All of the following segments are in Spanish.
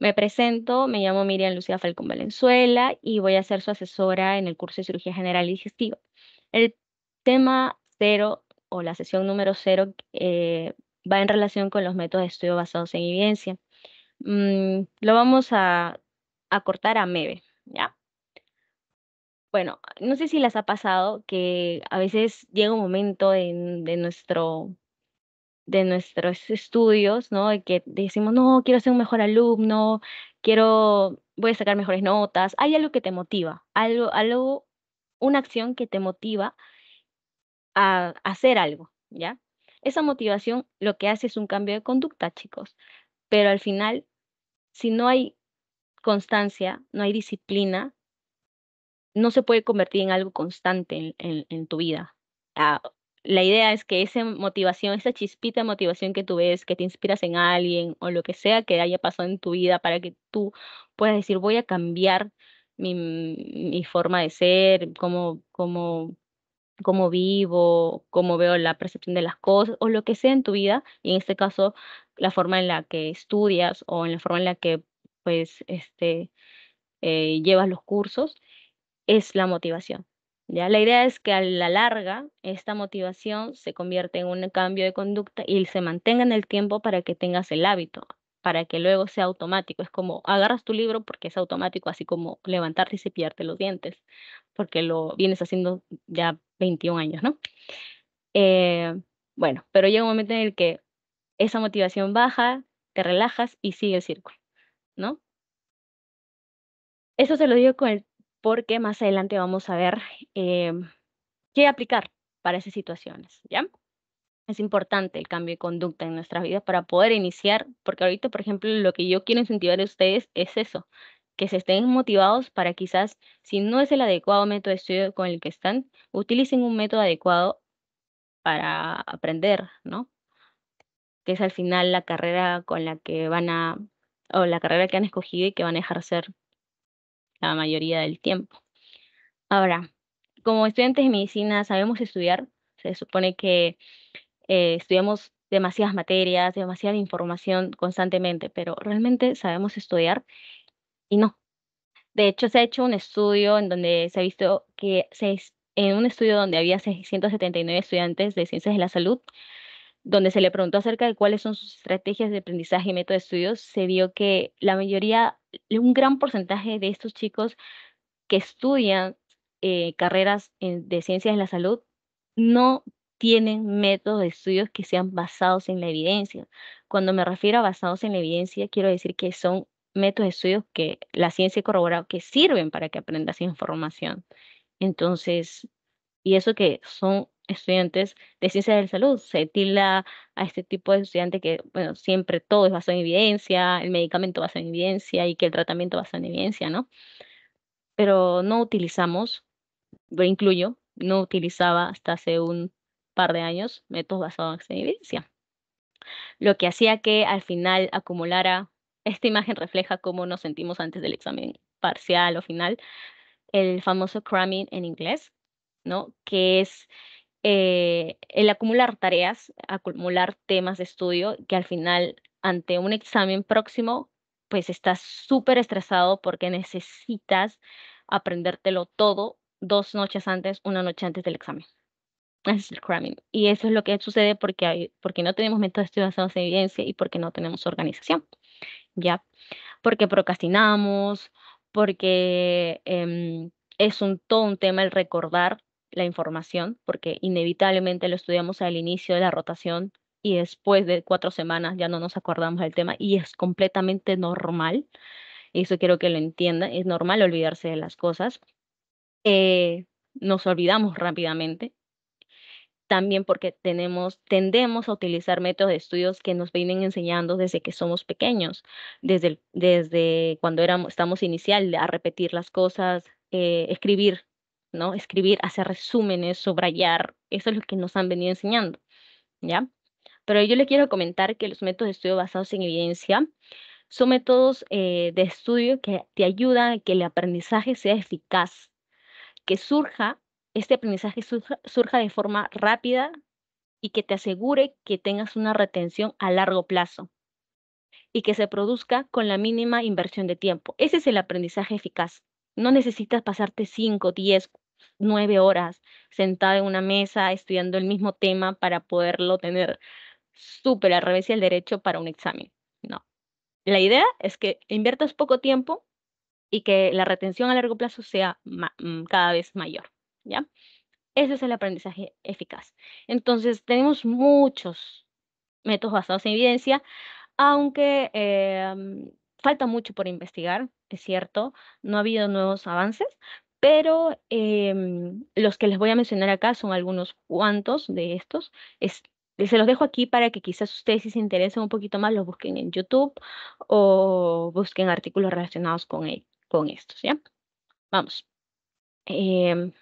Me presento, me llamo Miriam Lucía Falcón Valenzuela y voy a ser su asesora en el curso de cirugía general y digestiva. El tema cero o la sesión número cero eh, va en relación con los métodos de estudio basados en evidencia. Mm, lo vamos a, cortar a MEVE, ¿ya? Bueno, no sé si les ha pasado que a veces llega un momento en, de nuestro de nuestros estudios, ¿no? Y que decimos, no, quiero ser un mejor alumno, quiero, voy a sacar mejores notas. Hay algo que te motiva, algo, algo, una acción que te motiva a, hacer algo, ¿ya? Esa motivación lo que hace es un cambio de conducta, chicos. Pero al final, si no hay constancia, no hay disciplina, no se puede convertir en algo constante en, tu vida. Ah, la idea es que esa motivación, esa chispita de motivación que tú ves, que te inspiras en alguien o lo que sea que haya pasado en tu vida para que tú puedas decir, voy a cambiar mi, forma de ser, cómo, cómo, cómo vivo, cómo veo la percepción de las cosas o lo que sea en tu vida, y en este caso la forma en la que estudias o en la forma en la que pues este, eh, llevas los cursos, es la motivación. La idea es que a la larga esta motivación se convierte en un cambio de conducta y se mantenga en el tiempo para que tengas el hábito, para que luego sea automático. Es como agarras tu libro porque es automático, así como levantarte y cepillarte los dientes, porque lo vienes haciendo ya 21 años, ¿no? Eh, bueno, pero llega un momento en el que esa motivación baja, te relajas y sigue el círculo, ¿no? Eso se lo digo con el porque más adelante vamos a ver eh, qué aplicar para esas situaciones, ¿ya? Es importante el cambio de conducta en nuestras vidas para poder iniciar, porque ahorita, por ejemplo, lo que yo quiero incentivar a ustedes es eso, que se estén motivados para quizás, si no es el adecuado método de estudio con el que están, utilicen un método adecuado para aprender, ¿no? Que es al final la carrera con la que van a, o la carrera que han escogido y que van a ejercer la mayoría del tiempo. Ahora, como estudiantes de medicina sabemos estudiar, se supone que eh, estudiamos demasiadas materias, demasiada información constantemente, pero realmente sabemos estudiar y no. De hecho, se ha hecho un estudio en donde se ha visto que se, en un estudio donde había 679 estudiantes de ciencias de la salud, donde se le preguntó acerca de cuáles son sus estrategias de aprendizaje y métodos de estudios, se vio que la mayoría, un gran porcentaje de estos chicos que estudian eh, carreras de ciencias de la salud no tienen métodos de estudios que sean basados en la evidencia. Cuando me refiero a basados en la evidencia, quiero decir que son métodos de estudios que la ciencia ha corroborado que sirven para que aprendas información. Entonces, y eso que son estudiantes de ciencias de la salud. Se tilda a este tipo de estudiantes que, bueno, siempre todo es basado en evidencia, el medicamento basado en evidencia y que el tratamiento basado en evidencia, ¿no? Pero no utilizamos, lo incluyo, no utilizaba hasta hace un par de años métodos basados en evidencia. Lo que hacía que al final acumulara, esta imagen refleja cómo nos sentimos antes del examen parcial o final, el famoso cramming en inglés, ¿no? Que es eh, el acumular tareas, acumular temas de estudio, que al final ante un examen próximo, pues estás súper estresado porque necesitas aprendértelo todo dos noches antes, una noche antes del examen. Es el cramming. Y eso es lo que sucede porque, porque no tenemos métodos de estudio basados en evidencia y porque no tenemos organización. ¿Ya? Porque procrastinamos, porque em, es un, todo un tema el recordar la información, porque inevitablemente lo estudiamos al inicio de la rotación y después de cuatro semanas ya no nos acordamos del tema y es completamente normal. Eso quiero que lo entienda es normal olvidarse de las cosas. Eh, nos olvidamos rápidamente, también porque tenemos, tendemos a utilizar métodos de estudios que nos vienen enseñando desde que somos pequeños, desde, desde cuando éramos, estamos inicial, a repetir las cosas, eh, escribir ¿no? Escribir, hacer resúmenes, subrayar, eso es lo que nos han venido enseñando, ¿ya? Pero yo les quiero comentar que los métodos de estudio basados en evidencia son métodos eh, de estudio que te ayudan a que el aprendizaje sea eficaz, que surja, este aprendizaje surja, de forma rápida y que te asegure que tengas una retención a largo plazo y que se produzca con la mínima inversión de tiempo. Ese es el aprendizaje eficaz. No necesitas pasarte 5, 10, nueve horas sentada en una mesa estudiando el mismo tema para poderlo tener súper al revés y el derecho para un examen. No. La idea es que inviertas poco tiempo y que la retención a largo plazo sea mm, cada vez mayor. ¿Ya? Ese es el aprendizaje eficaz. Entonces, tenemos muchos métodos basados en evidencia, aunque em, falta mucho por investigar, es cierto, no ha habido nuevos avances, pero em, los que les voy a mencionar acá son algunos cuantos de estos. se los dejo aquí para que quizás ustedes si se interesan un poquito más los busquen en YouTube o busquen artículos relacionados con, e, con estos, ¿ya? Vamos. Em,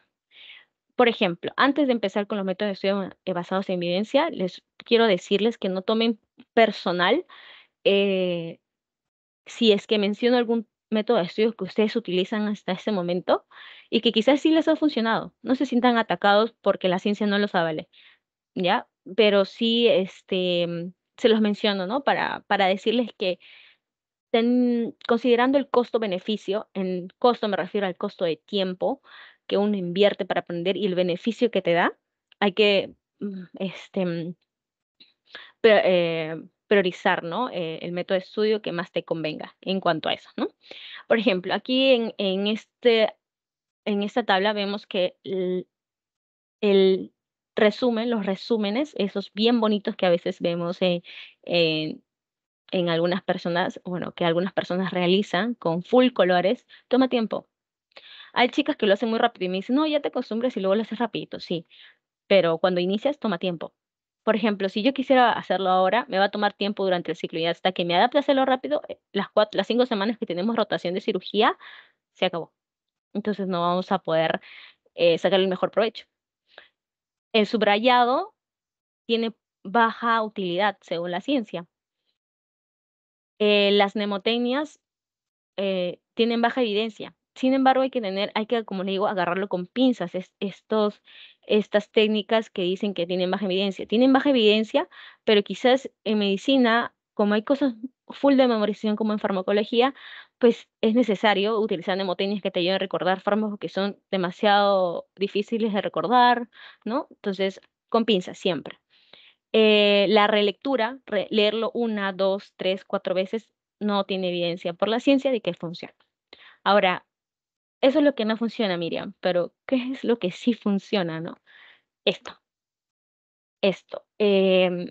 por ejemplo, antes de empezar con los métodos de estudio eh, basados en evidencia, les quiero decirles que no tomen personal eh, si es que menciono algún método de estudio que ustedes utilizan hasta este momento y que quizás sí les ha funcionado. No se sientan atacados porque la ciencia no los avale, ¿ya? Pero sí, este, mm, se los menciono, ¿no? Para, para decirles que considerando el costo-beneficio, en costo me refiero al costo de tiempo que uno invierte para aprender y el beneficio que te da, hay que, mm, este, mm, eh, priorizar ¿no? Eh, el método de estudio que más te convenga en cuanto a eso. ¿no? Por ejemplo, aquí en, en, este, en esta tabla vemos que el, resumen, los resúmenes, esos bien bonitos que a veces vemos en, en algunas personas, bueno, que algunas personas realizan con full colores, toma tiempo. Hay chicas que lo hacen muy rápido y me dicen, no, ya te acostumbras y luego lo haces rapidito, sí, pero cuando inicias toma tiempo. Por ejemplo, si yo quisiera hacerlo ahora, me va a tomar tiempo durante el ciclo y hasta que me adapte a hacerlo rápido, eh, las, cinco semanas que tenemos rotación de cirugía, se acabó. Entonces no vamos a poder eh, sacar el mejor provecho. El subrayado tiene baja utilidad según la ciencia. Eh, las nemotecnias tienen baja evidencia. Sin embargo, hay que tener, hay que, como le digo, agarrarlo con pinzas, estos, estas técnicas que dicen que tienen baja evidencia. Tienen baja evidencia, pero quizás en medicina, como hay cosas full de memorización como en farmacología, pues es necesario utilizar mnemotecnias que te ayuden a recordar fármacos que son demasiado difíciles de recordar, ¿no? Entonces, con pinzas siempre. Eh, la relectura, leerlo una, dos, tres, cuatro veces, no tiene evidencia por la ciencia de que funciona. Ahora, eso es lo que no funciona, Miriam, pero ¿qué es lo que sí funciona, no? Esto. Esto. Em,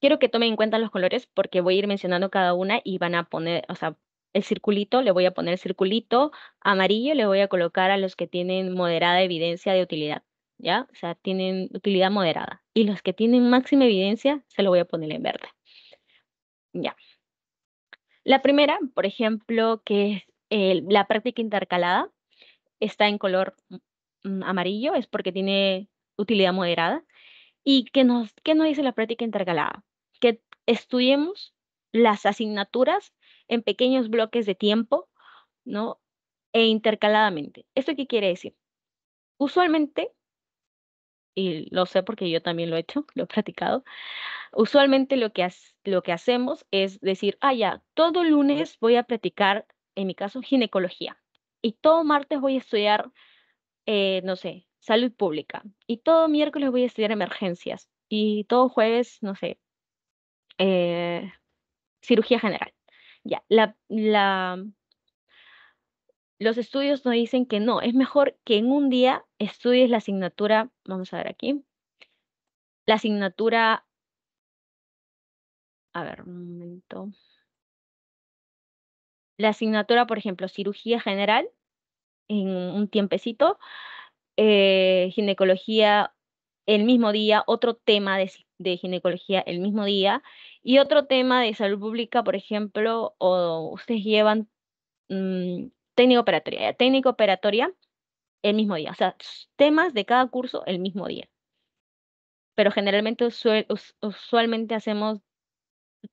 quiero que tomen en cuenta los colores porque voy a ir mencionando cada una y van a poner, o sea, el circulito, le voy a poner el circulito amarillo, le voy a colocar a los que tienen moderada evidencia de utilidad, ¿ya? O sea, tienen utilidad moderada. Y los que tienen máxima evidencia, se lo voy a poner en verde. Ya. La primera, por ejemplo, que es la práctica intercalada está en color mm, mm, amarillo, es porque tiene utilidad moderada. ¿Y qué nos, qué nos dice la práctica intercalada? Que estudiemos las asignaturas en pequeños bloques de tiempo, ¿no? E intercaladamente. ¿Esto qué quiere decir? Usualmente, y lo sé porque yo también lo he hecho, lo he practicado, usualmente lo que, lo que hacemos es decir, ah, ya, todo lunes voy a practicar en mi caso, ginecología. Y todo martes voy a estudiar, eh, no sé, salud pública. Y todo miércoles voy a estudiar emergencias. Y todo jueves, no sé, eh, cirugía general. Ya, la, la, los estudios nos dicen que no, es mejor que en un día estudies la asignatura, vamos a ver aquí, la asignatura, a ver, un momento, la asignatura, por ejemplo, cirugía general en un tiempecito, eh, ginecología el mismo día, otro tema de, ginecología el mismo día y otro tema de salud pública, por ejemplo, o ustedes llevan mm, técnica técnico operatoria, técnica operatoria el mismo día, o sea, temas de cada curso el mismo día. Pero generalmente usualmente hacemos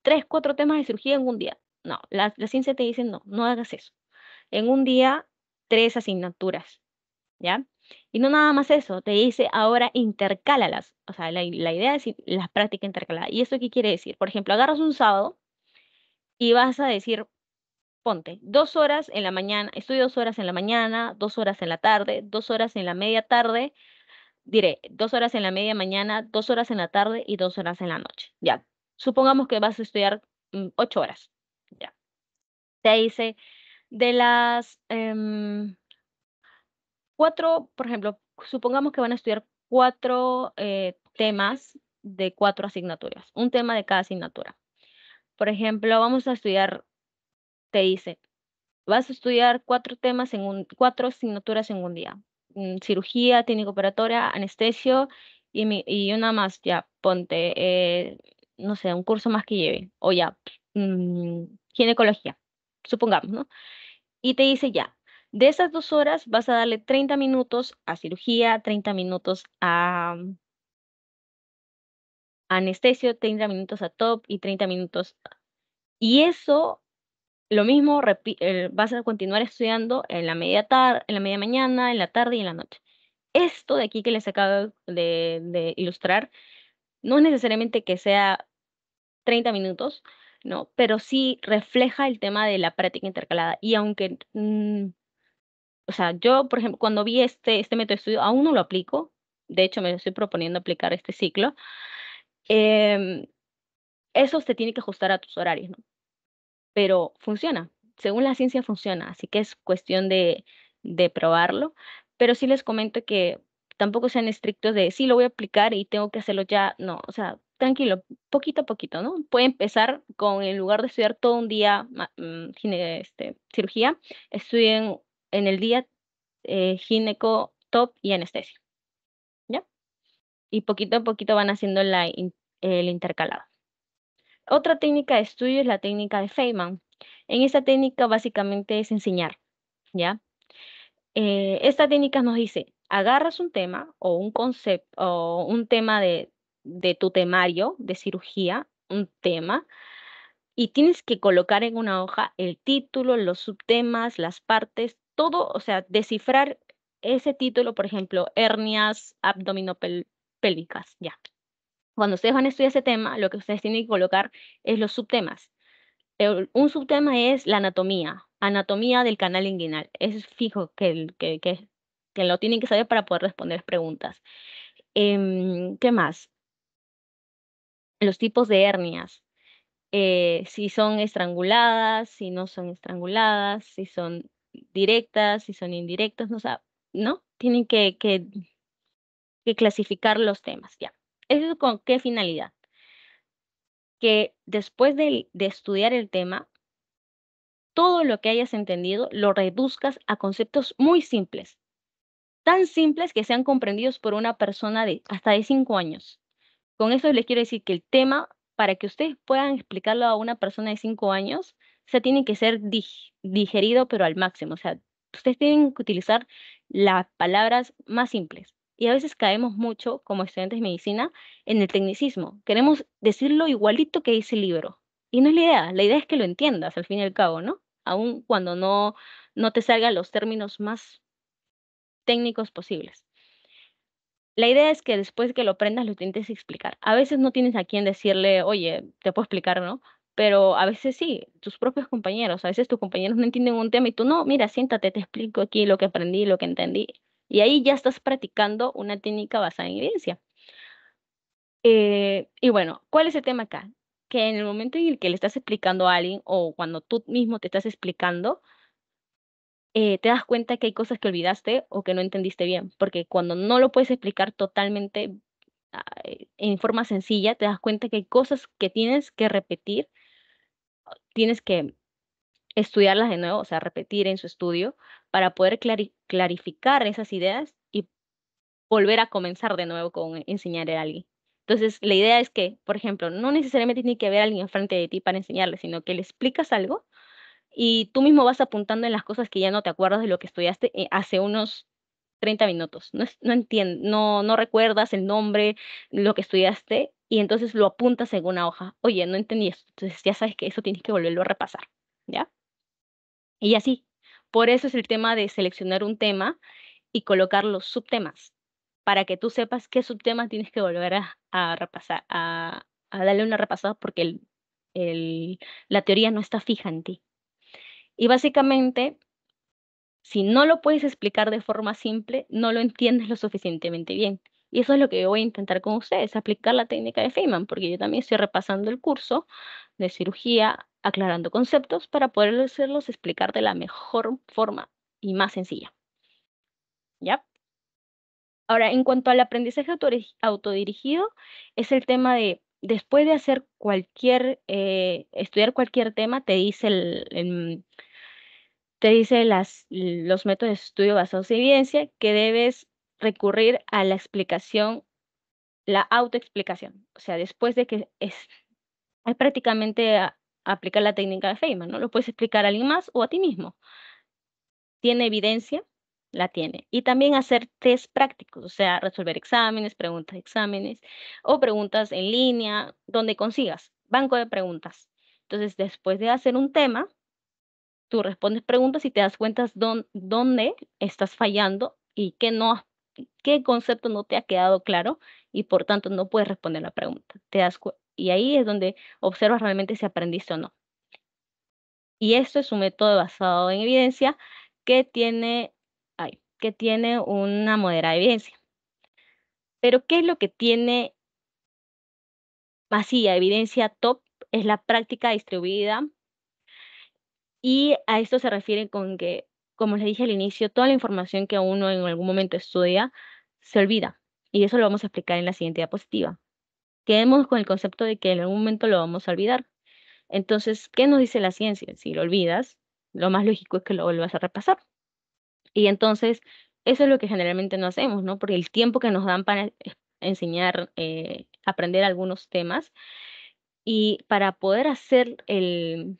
tres, cuatro temas de cirugía en un día. No, la, ciencia te dice, no, no hagas eso. En un día, tres asignaturas, ¿ya? Y no nada más eso, te dice ahora intercálalas. O sea, la, idea es las prácticas intercaladas. ¿Y eso qué quiere decir? Por ejemplo, agarras un sábado y vas a decir, ponte, dos horas en la mañana, estudio dos horas en la mañana, dos horas en la tarde, dos horas en la media tarde, diré, dos horas en la media mañana, dos horas en la tarde y dos horas en la noche. Ya, supongamos que vas a estudiar mm, ocho horas te dice de las em, cuatro, por ejemplo, supongamos que van a estudiar cuatro eh, temas de cuatro asignaturas, un tema de cada asignatura. Por ejemplo, vamos a estudiar, te dice, vas a estudiar cuatro temas en un, cuatro asignaturas en un día. Mm, cirugía, técnica operatoria, anestesio y, una más, ya, ponte, eh, no sé, un curso más que lleve, o ya, mm, ginecología supongamos, ¿no? Y te dice ya, de esas dos horas vas a darle 30 minutos a cirugía, 30 minutos a mm, anestesio, 30 minutos a top y 30 minutos. Y eso, lo mismo, eh, vas a continuar estudiando en la, media tarde, en la media mañana, en la tarde y en la noche. Esto de aquí que les acabo de, de ilustrar, no es necesariamente que sea 30 minutos, ¿no? Pero sí refleja el tema de la práctica intercalada. Y aunque, mm, o sea, yo, por ejemplo, cuando vi este, este método de estudio, aún no lo aplico, de hecho me estoy proponiendo aplicar este ciclo, em, eso se tiene que ajustar a tus horarios, ¿no? Pero funciona, según la ciencia funciona, así que es cuestión de, de probarlo. Pero sí les comento que tampoco sean estrictos de sí lo voy a aplicar y tengo que hacerlo ya, no, o sea, tranquilo, poquito a poquito, ¿no? Puede empezar con, en lugar de estudiar todo un día mm, este, cirugía, estudien en el día eh, gineco, top y anestesia. ¿Ya? Y poquito a poquito van haciendo la, el intercalado. Otra técnica de estudio es la técnica de Feynman. En esta técnica básicamente es enseñar, ¿ya? Eh, esta técnica nos dice, agarras un tema o un concepto o un tema de, de tu temario de cirugía, un tema, y tienes que colocar en una hoja el título, los subtemas, las partes, todo, o sea, descifrar ese título, por ejemplo, hernias abdominopélvicas, ya. Cuando ustedes van a estudiar ese tema, lo que ustedes tienen que colocar es los subtemas. un subtema es la anatomía, anatomía del canal inguinal. Es fijo que, que, que, lo tienen que saber para poder responder preguntas. Em, ¿Qué más? los tipos de hernias, eh, si son estranguladas, si no son estranguladas, si son directas, si son indirectas, no, saben, ¿no? Tienen que, clasificar los temas, ya. ¿Eso con qué finalidad? Que después de, estudiar el tema, todo lo que hayas entendido lo reduzcas a conceptos muy simples, tan simples que sean comprendidos por una persona de hasta de cinco años. Con eso les quiero decir que el tema, para que ustedes puedan explicarlo a una persona de cinco años, se tiene que ser digerido, pero al máximo. O sea, ustedes tienen que utilizar las palabras más simples. Y a veces caemos mucho, como estudiantes de medicina, en el tecnicismo. Queremos decirlo igualito que dice el libro. Y no es la idea. La idea es que lo entiendas, al fin y al cabo, ¿no? Aun cuando no, no te salgan los términos más técnicos posibles. La idea es que después que lo aprendas, lo intentes explicar. A veces no tienes a quien decirle, oye, te puedo explicar, ¿no? Pero a veces sí, tus propios compañeros, a veces tus compañeros no entienden un tema y tú no, mira, siéntate, te explico aquí lo que aprendí, lo que entendí. Y ahí ya estás practicando una técnica basada en evidencia. Eh, y bueno, ¿cuál es el tema acá? Que en el momento en el que le estás explicando a alguien o cuando tú mismo te estás explicando, eh, te das cuenta que hay cosas que olvidaste o que no entendiste bien, porque cuando no lo puedes explicar totalmente ah, eh, en forma sencilla, te das cuenta que hay cosas que tienes que repetir, ah, tienes que estudiarlas de nuevo, o sea, repetir en su estudio para poder clarificar esas ideas y volver a comenzar de nuevo con e-, enseñar a alguien. Entonces, la idea es que, por ejemplo, no necesariamente tiene que haber alguien enfrente de ti para enseñarle, sino que le explicas algo y tú mismo vas apuntando en las cosas que ya no te acuerdas de lo que estudiaste eh, hace unos 30 minutos. No, no no, no recuerdas el nombre, lo que estudiaste y entonces lo apuntas en una hoja. Oye, no entendí esto. Entonces ya sabes que eso tienes que volverlo a repasar, ¿ya? Y así. Por eso es el tema de seleccionar un tema y colocar los subtemas, para que tú sepas qué subtemas tienes que volver a, repasar, a, darle una repasada porque la teoría no está fija en ti. Y básicamente, si no lo puedes explicar de forma simple, no lo entiendes lo suficientemente bien. Y eso es lo que voy a intentar con ustedes, aplicar la técnica de Feynman, porque yo también estoy repasando el curso de cirugía, aclarando conceptos para poder hacerlos explicar de la mejor forma y más sencilla. ¿Ya? Ahora, en cuanto al aprendizaje autodirigido, es el tema de, después de hacer cualquier, eh, estudiar cualquier tema, te dice el te dice los métodos de estudio basados en evidencia que debes recurrir a la explicación, la autoexplicación. O sea, después de que es, prácticamente aplicar la técnica de Feynman, ¿no? Lo puedes explicar a alguien más o a ti mismo. ¿Tiene evidencia? La tiene. Y también hacer test prácticos, o sea, resolver exámenes, preguntas de exámenes o preguntas en línea, donde consigas, banco de preguntas. Entonces, después de hacer un tema, tú respondes preguntas y te das cuenta dónde, estás fallando y qué, no, qué concepto no te ha quedado claro y por tanto no puedes responder la pregunta. Te das y ahí es donde observas realmente si aprendiste o no. Y esto es un método basado en evidencia que tiene, que tiene una moderada evidencia. Pero ¿qué es lo que tiene vacía evidencia top? Es la práctica distribuida y a esto se refiere con que, como les dije al inicio, toda la información que uno en algún momento estudia se olvida. Y eso lo vamos a explicar en la siguiente diapositiva. Quedemos con el concepto de que en algún momento lo vamos a olvidar. Entonces, ¿qué nos dice la ciencia? Si lo olvidas, lo más lógico es que lo vuelvas a repasar. Y entonces, eso es lo que generalmente no hacemos, ¿no? Porque el tiempo que nos dan para enseñar, eh, aprender algunos temas y para poder hacer el,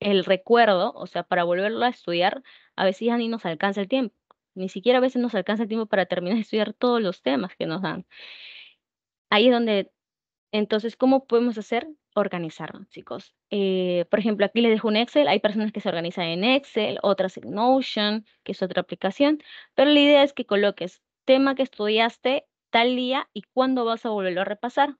el recuerdo, o sea, para volverlo a estudiar, a veces ya ni nos alcanza el tiempo. Ni siquiera a veces nos alcanza el tiempo para terminar de estudiar todos los temas que nos dan. Ahí es donde, entonces, ¿cómo podemos hacer? Organizarnos, chicos. Eh, por ejemplo, aquí les dejo un Excel. Hay personas que se organizan en Excel, otras en Notion, que es otra aplicación. Pero la idea es que coloques tema que estudiaste tal día y cuándo vas a volverlo a repasar.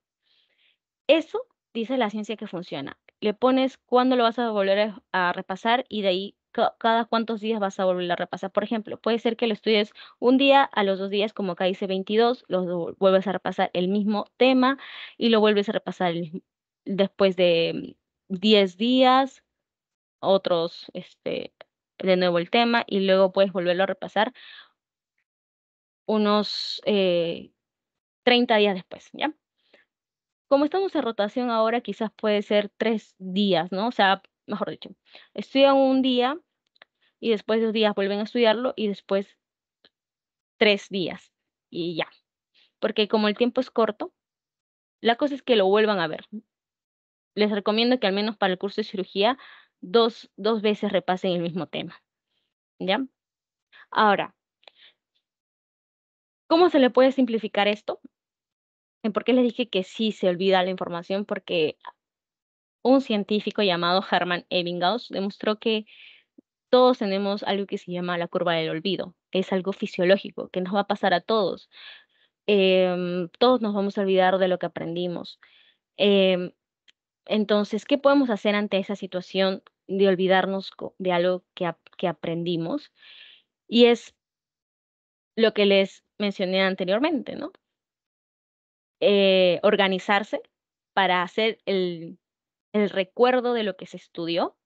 Eso dice la ciencia que funciona le pones cuándo lo vas a volver a, repasar y de ahí cada cuántos días vas a volver a repasar. Por ejemplo, puede ser que lo estudies un día, a los dos días, como acá dice 22, lo vuelves a repasar el mismo tema y lo vuelves a repasar después de 10 días, otros, este, de nuevo el tema y luego puedes volverlo a repasar unos 30 eh, días después, ¿ya? como estamos en rotación ahora, quizás puede ser tres días, ¿no? O sea, mejor dicho, estudian un día y después dos días vuelven a estudiarlo y después tres días y ya. Porque como el tiempo es corto, la cosa es que lo vuelvan a ver. Les recomiendo que al menos para el curso de cirugía dos, dos veces repasen el mismo tema. ¿Ya? Ahora, ¿cómo se le puede simplificar esto? ¿Por qué les dije que sí se olvida la información? Porque un científico llamado Hermann Ebbinghaus demostró que todos tenemos algo que se llama la curva del olvido. Es algo fisiológico que nos va a pasar a todos. Em, todos nos vamos a olvidar de lo que aprendimos. Em, entonces, ¿qué podemos hacer ante esa situación de olvidarnos de algo que, que aprendimos? Y es lo que les mencioné anteriormente, ¿no? Eh, organizarse para hacer el, el recuerdo de lo que se estudió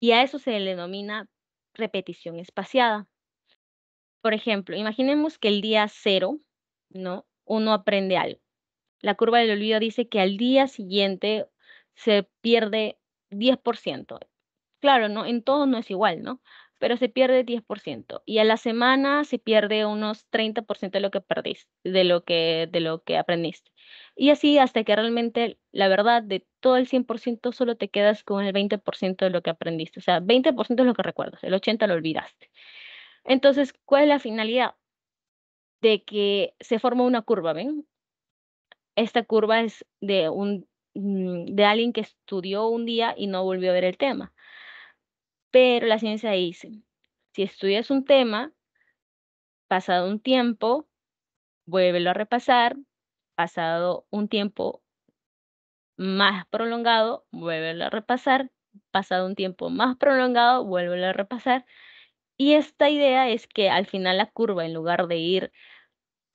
y a eso se le denomina repetición espaciada. Por ejemplo, imaginemos que el día cero, ¿no? Uno aprende algo. La curva del olvido dice que al día siguiente se pierde 10%. Claro, ¿no? En todo no es igual, ¿no? pero se pierde 10%. Y a la semana se pierde unos 30% de lo que de lo que, de lo que aprendiste. Y así hasta que realmente, la verdad, de todo el 100% solo te quedas con el 20% de lo que aprendiste. O sea, 20% es lo que recuerdas, el 80% lo olvidaste. Entonces, ¿cuál es la finalidad? De que se forma una curva, ¿ven? Esta curva es de, un, mm, de alguien que estudió un día y no volvió a ver el tema pero la ciencia dice, si estudias un tema, pasado un tiempo, vuélvelo a repasar, pasado un tiempo más prolongado, vuélvelo a repasar, pasado un tiempo más prolongado, vuélvelo a repasar. Y esta idea es que al final la curva, en lugar de ir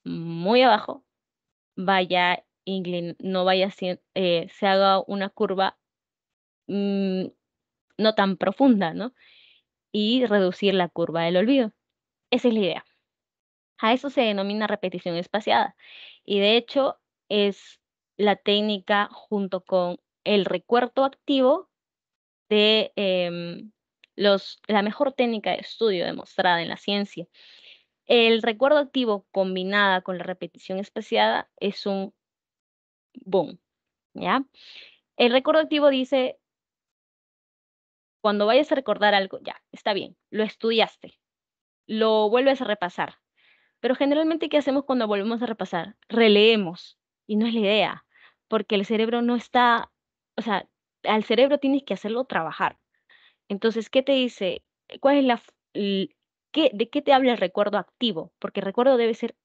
muy abajo, vaya no vaya eh, se haga una curva mm, no tan profunda, ¿no? Y reducir la curva del olvido. Esa es la idea. A eso se denomina repetición espaciada. Y de hecho es la técnica junto con el recuerdo activo de em, los, la mejor técnica de estudio demostrada en la ciencia. El recuerdo activo combinada con la repetición espaciada es un boom, ¿ya? El recuerdo activo dice cuando vayas a recordar algo, ya, está bien, lo estudiaste, lo vuelves a repasar. Pero generalmente, ¿qué hacemos cuando volvemos a repasar? Releemos, y no es la idea, porque el cerebro no está, o sea, al cerebro tienes que hacerlo trabajar. Entonces, ¿qué te dice? ¿Cuál es la, qué, de qué te habla el recuerdo activo? Porque el recuerdo debe ser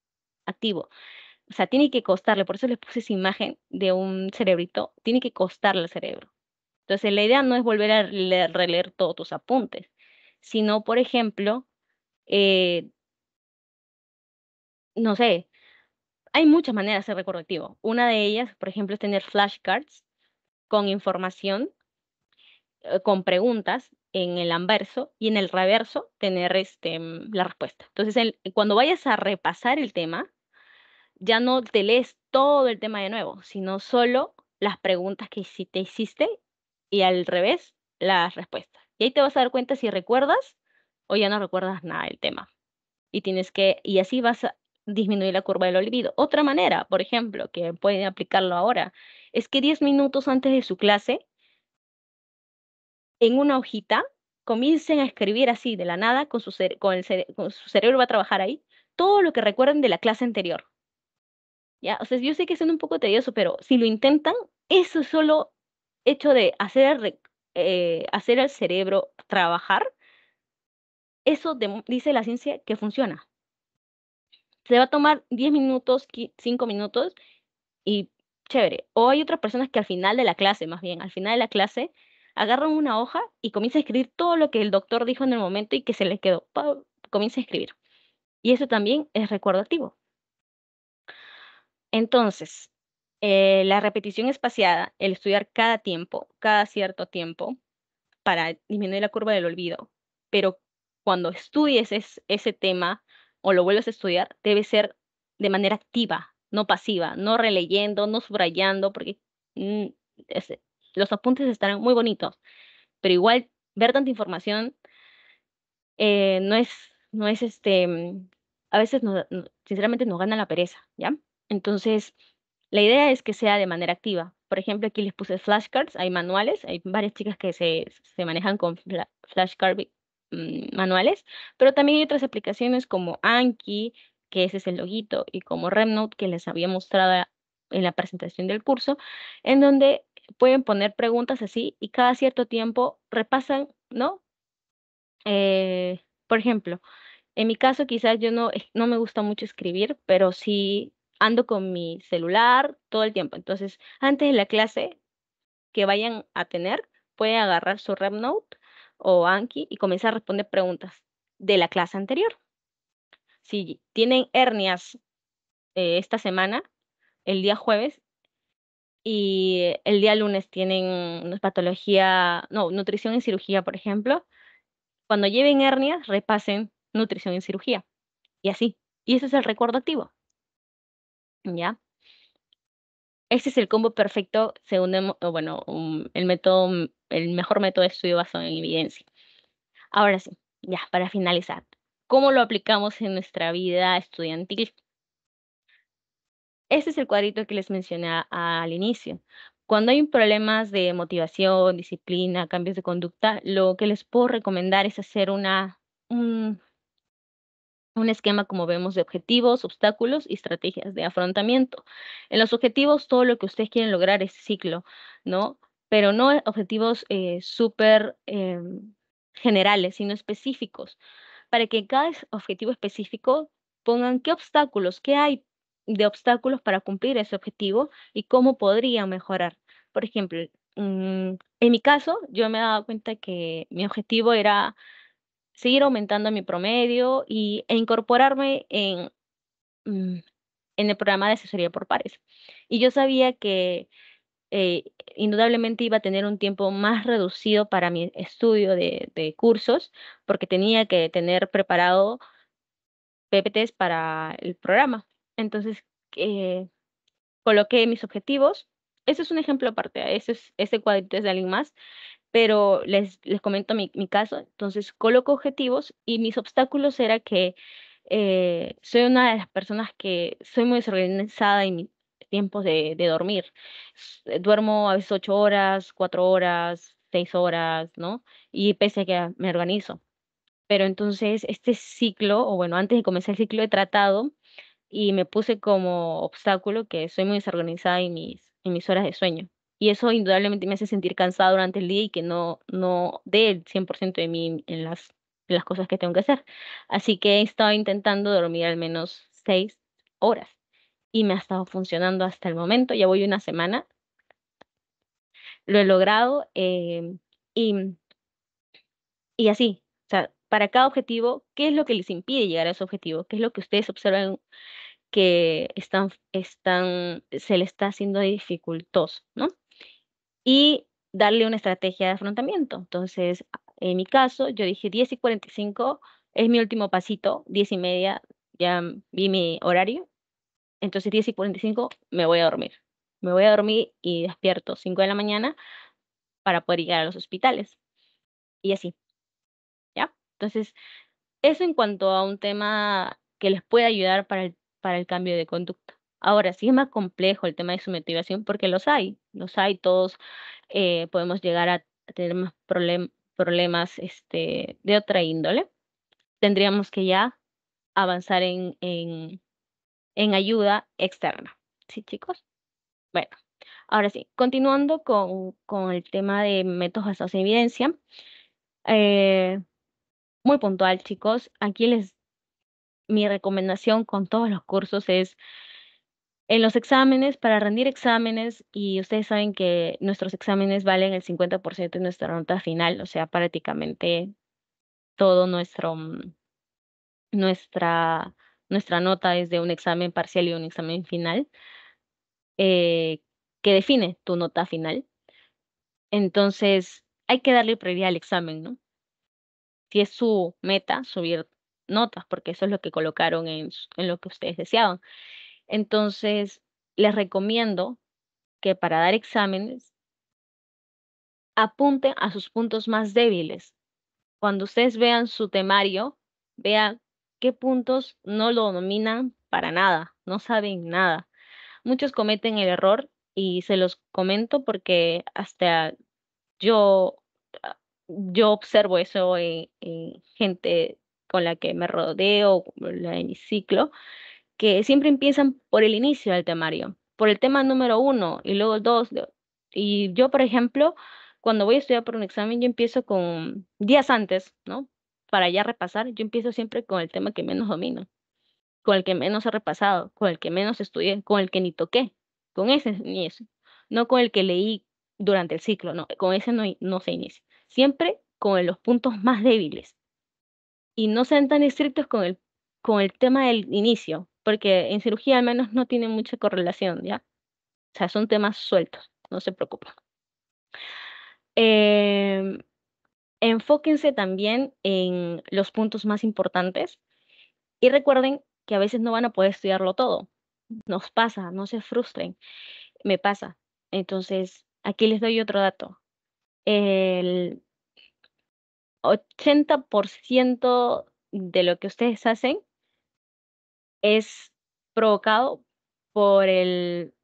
activo. O sea, tiene que costarle, por eso les puse esa imagen de un cerebrito, tiene que costarle al cerebro. Entonces, la idea no es volver a releer, todos tus apuntes, sino, por ejemplo, eh, no sé, hay muchas maneras de ser recorrectivo. Una de ellas, por ejemplo, es tener flashcards con información, eh, con preguntas en el anverso y en el reverso tener este, mm, la respuesta. Entonces, cuando vayas a repasar el tema, ya no te lees todo el tema de nuevo, sino solo las preguntas que te hiciste y al revés las respuestas. Y ahí te vas a dar cuenta si recuerdas o ya no recuerdas nada del tema. Y tienes que, y así vas a disminuir la curva del olvido. Otra manera, por ejemplo, que pueden aplicarlo ahora, es que 10 minutos antes de su clase, en una hojita, comiencen a escribir así de la nada, con su, con su cerebro va a trabajar ahí, todo lo que recuerden de la clase anterior. Ya, o sea, yo sé que es un poco tedioso, pero si lo intentan, eso solo hecho de hacer eh, hacer el cerebro trabajar, eso dice la ciencia que funciona. Se va a tomar 10 minutos, 5 minutos y chévere. O hay otras personas que al final de la clase, más bien, al final de la clase, agarran una hoja y comienzan a escribir todo lo que el doctor dijo en el momento y que se les quedó. Comienzan a escribir. Y eso también es recuerdo activo. Entonces, eh, la repetición espaciada, el estudiar cada tiempo, cada cierto tiempo, para disminuir la curva del olvido. Pero cuando estudies ese tema o lo vuelves a estudiar, debe ser de manera activa, no pasiva, no releyendo, no subrayando, porque mm, los apuntes estarán muy bonitos, pero igual ver tanta información eh, no es, no es este, mm, a veces sinceramente nos gana la pereza, ¿ya? Entonces, la idea es que sea de manera activa. Por ejemplo, aquí les puse flashcards, hay manuales, hay varias chicas que se, manejan con flashcards mm, manuales, pero también hay otras aplicaciones como Anki, que ese es el loguito, y como Remnote, que les había mostrado en la presentación del curso, en donde pueden poner preguntas así y cada cierto tiempo repasan, ¿no? Eh, por ejemplo, en mi caso quizás yo no, no me gusta mucho escribir, pero sí ando con mi celular todo el tiempo. Entonces, antes de la clase que vayan a tener, pueden agarrar su RepNote o Anki y comenzar a responder preguntas de la clase anterior. Si tienen hernias eh, esta semana, el día jueves, y el día lunes tienen patología, no, nutrición y cirugía, por ejemplo, cuando lleven hernias, repasen nutrición y cirugía. Y así. Y ese es el recuerdo activo. ¿ya? Este es el combo perfecto según, bueno, mm, el método, mm, el mejor método de estudio basado en evidencia. Ahora sí, ya, para finalizar, ¿cómo lo aplicamos en nuestra vida estudiantil? Este es el cuadrito que les mencioné al inicio. Cuando hay problemas de motivación, disciplina, cambios de conducta, lo que les puedo recomendar es hacer una, un esquema, como vemos, de objetivos, obstáculos y estrategias de afrontamiento. En los objetivos, todo lo que ustedes quieren lograr es ciclo, ¿no? Pero no objetivos eh, súper em, generales, sino específicos, para que cada objetivo específico pongan qué obstáculos, qué hay de obstáculos para cumplir ese objetivo y cómo podría mejorar. Por ejemplo, mm, en mi caso, yo me he dado cuenta que mi objetivo era seguir aumentando mi promedio y, e incorporarme en, mm, en el programa de asesoría por pares. Y yo sabía que eh, indudablemente iba a tener un tiempo más reducido para mi estudio de, cursos, porque tenía que tener preparado PPTs para el programa. Entonces, eh, coloqué mis objetivos. Ese es un ejemplo aparte, ese, es, ese cuadrito es de alguien más pero les, les comento mi, caso. Entonces, coloco objetivos y mis obstáculos era que eh, soy una de las personas que soy muy desorganizada en mis tiempos de, dormir. Eh, duermo a veces ocho horas, cuatro horas, seis horas, ¿no? Y pese a que me organizo. Pero entonces este ciclo, o bueno, antes de comenzar el ciclo he tratado y me puse como obstáculo que soy muy desorganizada en mis, en mis horas de sueño y eso indudablemente me hace sentir cansada durante el día y que no, no dé el 100% de mí en las, las cosas que tengo que hacer. Así que he estado intentando dormir al menos seis horas y me ha estado funcionando hasta el momento. Ya voy una semana, lo he logrado em, y, y así. O sea, para cada objetivo, ¿qué es lo que les impide llegar a ese objetivo? ¿Qué es lo que ustedes observan que están, están, se le está haciendo dificultoso, ¿no? y darle una estrategia de afrontamiento. Entonces, en mi caso, yo dije 10 y 45 es mi último pasito, 10 y media, ya vi mi horario, entonces 10 y 45 me voy a dormir. Me voy a dormir y despierto 5 de la mañana para poder llegar a los hospitales. Y así. ¿Ya? Entonces, eso en cuanto a un tema que les puede ayudar para el, para el cambio de conducta. Ahora, sí es más complejo el tema de su motivación porque los hay, los hay, todos eh, podemos llegar a tener más problemas este, de otra índole. Tendríamos que ya avanzar en, en, ayuda externa. ¿Sí, chicos? Bueno, ahora sí, continuando con, el tema de métodos basados en evidencia. Eh, muy puntual, chicos. Aquí les, mi recomendación con todos los cursos es en los exámenes, para rendir exámenes, y ustedes saben que nuestros exámenes valen el 50% de nuestra nota final, o sea, prácticamente todo nuestro, mm, nuestra, nuestra nota es de un examen parcial y un examen final, eh, que define tu nota final. Entonces, hay que darle prioridad al examen, ¿no? Si es su meta subir notas, porque eso es lo que colocaron en lo que ustedes deseaban. Entonces, les recomiendo que para dar exámenes apunten a sus puntos más débiles. Cuando ustedes vean su temario, vean qué puntos no lo dominan para nada, no saben nada. Muchos cometen el error y se los comento porque hasta yo, ah, yo observo eso en, gente con la que me rodeo, la mi ciclo, que siempre empiezan por el inicio del temario, por el tema número uno y luego dos. Y yo, por ejemplo, cuando voy a estudiar por un examen, yo empiezo con días antes, ¿no? Para ya repasar, yo empiezo siempre con el tema que menos domino, con el que menos he repasado, con el que menos estudié, con el que ni toqué, con ese ni eso, no con el que leí durante el ciclo, no, con ese no, no se inicia. Siempre con los puntos más débiles. Y no sean tan estrictos con el, con el tema del inicio, porque en cirugía al menos no tiene mucha correlación, ¿ya? O sea, son temas sueltos, no se preocupen. Em, enfóquense también en los puntos más importantes y recuerden que a veces no van a poder estudiarlo todo. Nos pasa, no se frustren, me pasa. Entonces, aquí les doy otro dato. El 80% de lo que ustedes hacen es provocado por el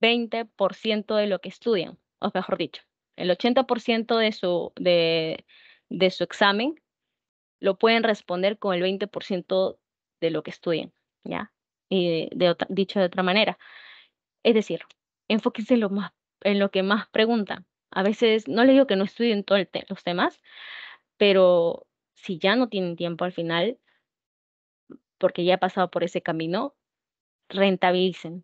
20% de lo que estudian, o mejor dicho, el 80% de su, de, su examen lo pueden responder con el 20% de lo que estudian, ¿ya? Y dicho de otra manera. Es decir, enfóquense en lo, más, en lo que más preguntan. A veces, no les digo que no estudien todos los temas, pero si ya no tienen tiempo al final, porque ya ha pasado por ese camino, rentabilicen.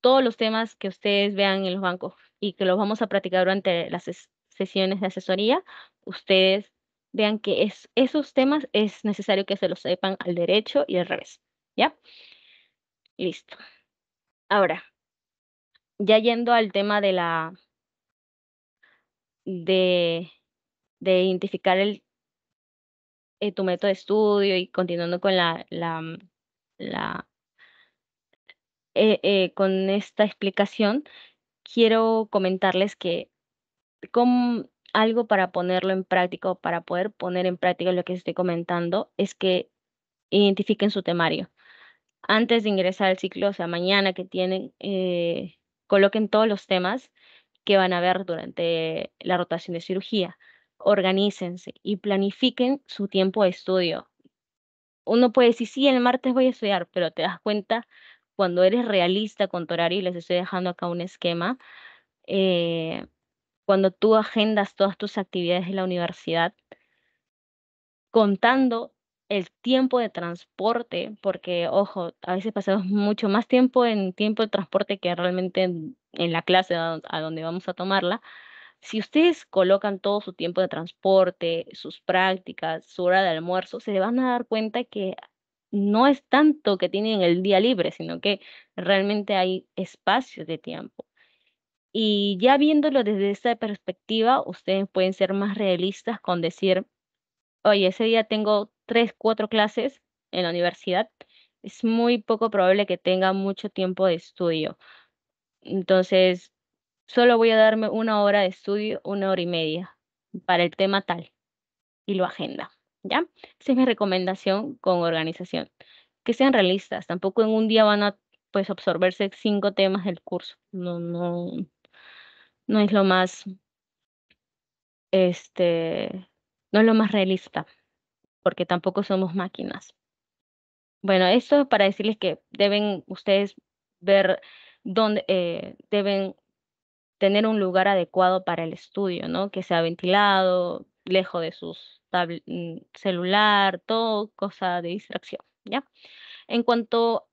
Todos los temas que ustedes vean en los bancos y que los vamos a practicar durante las sesiones de asesoría, ustedes vean que esos temas es necesario que se los sepan al derecho y al revés. ¿Ya? Listo. Ahora, ya yendo al tema de la de identificar el, eh, tu método de estudio y continuando con la, la, eh, eh, con esta explicación, quiero comentarles que como algo para ponerlo en práctica para poder poner en práctica lo que estoy comentando es que identifiquen su temario. Antes de ingresar al ciclo, o sea, mañana que tienen, coloquen todos los temas que van a ver durante la rotación de cirugía organícense y planifiquen su tiempo de estudio. Uno puede decir, sí, el martes voy a estudiar, pero te das cuenta cuando eres realista con tu horario, y les estoy dejando acá un esquema, eh, cuando tú agendas todas tus actividades en la universidad, contando el tiempo de transporte, porque, ojo, a veces pasamos mucho más tiempo en tiempo de transporte que realmente en, la clase a donde vamos a tomarla, si ustedes colocan todo su tiempo de transporte, sus prácticas, su hora de almuerzo, se van a dar cuenta que no es tanto que tienen el día libre, sino que realmente hay espacios de tiempo. Y ya viéndolo desde esta perspectiva, ustedes pueden ser más realistas con decir, oye, ese día tengo tres, cuatro clases en la universidad, es muy poco probable que tenga mucho tiempo de estudio. Entonces, solo voy a darme una hora de estudio, una hora y media para el tema tal y lo agenda, ¿ya? Esa es mi recomendación con organización. Que sean realistas, tampoco en un día van a pues absorberse cinco temas del curso. No, no, no es lo más, este, no es lo más realista, porque tampoco somos máquinas. Bueno, esto es para decirles que deben ustedes ver dónde eh, deben tener un lugar adecuado para el estudio, ¿no? Que sea ventilado, lejos de su mm, celular, todo cosa de distracción, ¿ya? En cuanto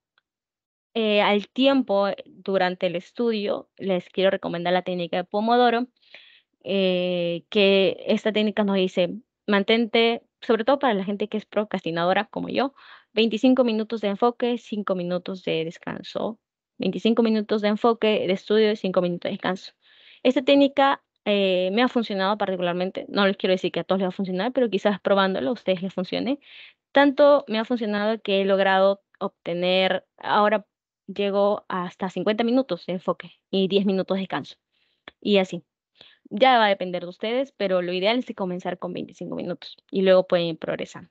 eh, al tiempo eh, durante el estudio, les quiero recomendar la técnica de Pomodoro, eh, que esta técnica nos dice, mantente, sobre todo para la gente que es procrastinadora como yo, 25 minutos de enfoque, 5 minutos de descanso, 25 minutos de enfoque, de estudio y 5 minutos de descanso. Esta técnica eh, me ha funcionado particularmente, no les quiero decir que a todos les va a funcionar, pero quizás probándolo a ustedes les funcione. Tanto me ha funcionado que he logrado obtener, ahora llego hasta 50 minutos de enfoque y 10 minutos de descanso. Y así. Ya va a depender de ustedes, pero lo ideal es comenzar con 25 minutos y luego pueden progresar.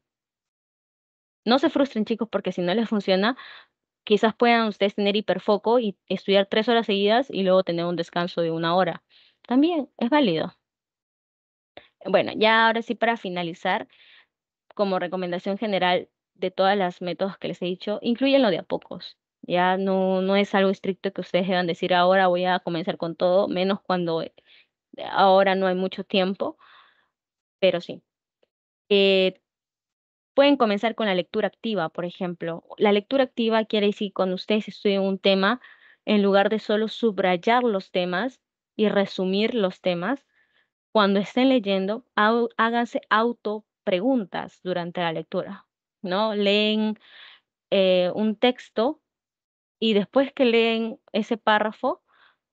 No se frustren chicos porque si no les funciona, quizás puedan ustedes tener hiperfoco y estudiar tres horas seguidas y luego tener un descanso de una hora. También es válido. Bueno, ya ahora sí para finalizar, como recomendación general de todas las métodos que les he dicho, lo de a pocos. Ya no, no es algo estricto que ustedes deban decir ahora voy a comenzar con todo, menos cuando eh, ahora no hay mucho tiempo, pero sí. Eh, Pueden comenzar con la lectura activa, por ejemplo. La lectura activa quiere decir cuando ustedes estudian un tema, en lugar de solo subrayar los temas y resumir los temas, cuando estén leyendo, háganse autopreguntas durante la lectura, ¿no? Leen eh, un texto y después que leen ese párrafo,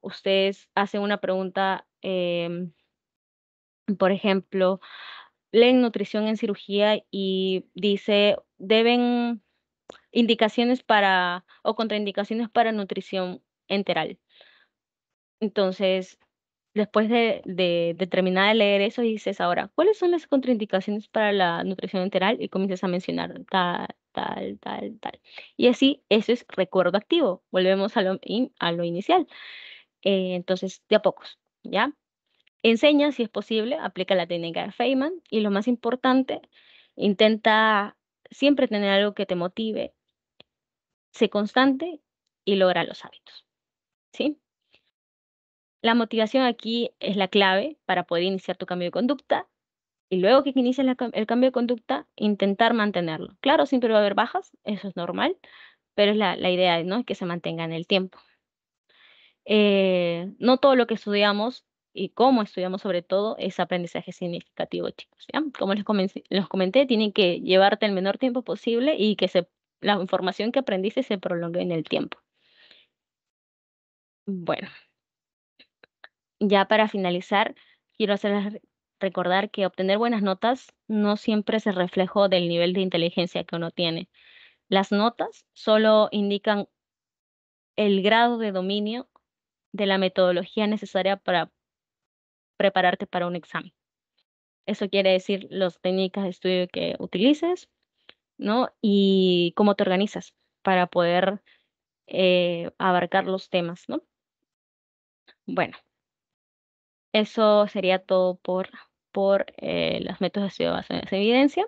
ustedes hacen una pregunta, em, por ejemplo, leen nutrición en cirugía y dice, deben indicaciones para o contraindicaciones para nutrición enteral. Entonces, después de, terminar de leer eso, dices ahora, ¿cuáles son las contraindicaciones para la nutrición enteral? Y comienzas a mencionar tal, tal, tal, tal. Y así, eso es recuerdo activo. Volvemos a lo, a lo inicial. Eh, entonces, de a pocos, ¿ya? Enseña, si es posible, aplica la técnica de Feynman y lo más importante, intenta siempre tener algo que te motive, sé constante y logra los hábitos. ¿Sí? La motivación aquí es la clave para poder iniciar tu cambio de conducta y luego que inicies el cambio de conducta, intentar mantenerlo. Claro, siempre va a haber bajas, eso es normal, pero es la, idea, ¿no? Es que se mantenga en el tiempo. Eh, no todo lo que estudiamos y cómo estudiamos sobre todo es aprendizaje significativo, chicos. ¿ya? Como les, les comenté, tienen que llevarte el menor tiempo posible y que se, la información que aprendiste se prolongue en el tiempo. Bueno, ya para finalizar, quiero hacerles recordar que obtener buenas notas no siempre es el reflejo del nivel de inteligencia que uno tiene. Las notas solo indican el grado de dominio de la metodología necesaria para prepararte para un examen. Eso quiere decir las técnicas de estudio que utilices, ¿no? Y cómo te organizas para poder eh, abarcar los temas, ¿no? Bueno, eso sería todo por, por eh, los métodos de estudio en evidencia.